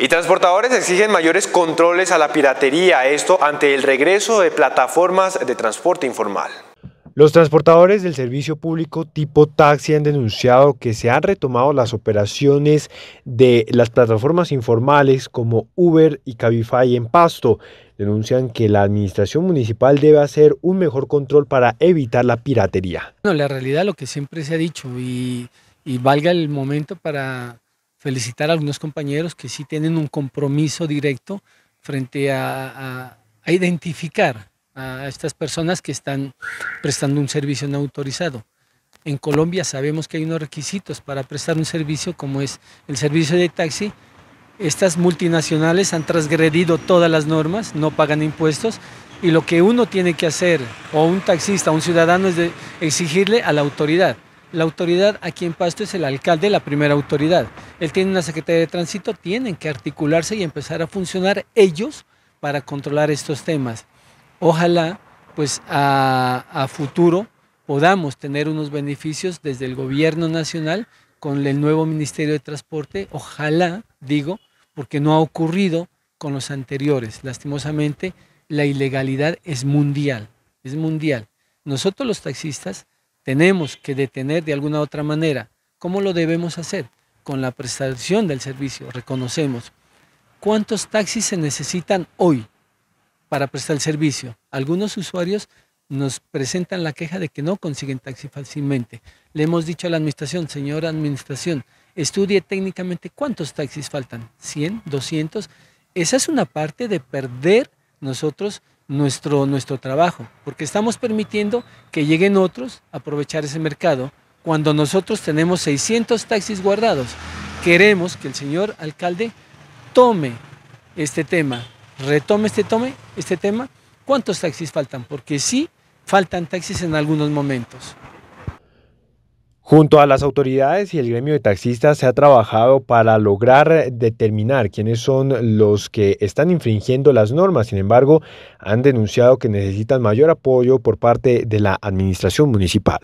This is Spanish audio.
Y transportadores exigen mayores controles a la piratería, esto ante el regreso de plataformas de transporte informal. Los transportadores del servicio público tipo taxi han denunciado que se han retomado las operaciones de las plataformas informales como Uber y Cabify en Pasto. Denuncian que la administración municipal debe hacer un mejor control para evitar la piratería. Bueno, la realidad lo que siempre se ha dicho y valga el momento para felicitar a algunos compañeros que sí tienen un compromiso directo frente a, identificar a estas personas que están prestando un servicio no autorizado. En Colombia sabemos que hay unos requisitos para prestar un servicio como es el servicio de taxi. Estas multinacionales han transgredido todas las normas, no pagan impuestos y lo que uno tiene que hacer, o un taxista, un ciudadano, es exigirle a la autoridad la autoridad aquí en Pasto es el alcalde, la primera autoridad. Él tiene una Secretaría de Tránsito, tienen que articularse y empezar a funcionar ellos para controlar estos temas. Ojalá, pues a, a futuro podamos tener unos beneficios desde el gobierno nacional con el nuevo Ministerio de Transporte, ojalá, digo, porque no ha ocurrido con los anteriores. Lastimosamente, la ilegalidad es mundial, es mundial. Nosotros los taxistas tenemos que detener de alguna otra manera. ¿Cómo lo debemos hacer? Con la prestación del servicio. Reconocemos cuántos taxis se necesitan hoy para prestar el servicio. Algunos usuarios nos presentan la queja de que no consiguen taxi fácilmente. Le hemos dicho a la administración, señora administración, estudie técnicamente cuántos taxis faltan, 100, 200. Esa es una parte de perder nosotros nuestro, trabajo, porque estamos permitiendo que lleguen otros a aprovechar ese mercado cuando nosotros tenemos 600 taxis guardados. Queremos que el señor alcalde tome este tema, retome este, tome, este tema. ¿Cuántos taxis faltan? Porque sí faltan taxis en algunos momentos. Junto a las autoridades y el gremio de taxistas se ha trabajado para lograr determinar quiénes son los que están infringiendo las normas. Sin embargo, han denunciado que necesitan mayor apoyo por parte de la administración municipal.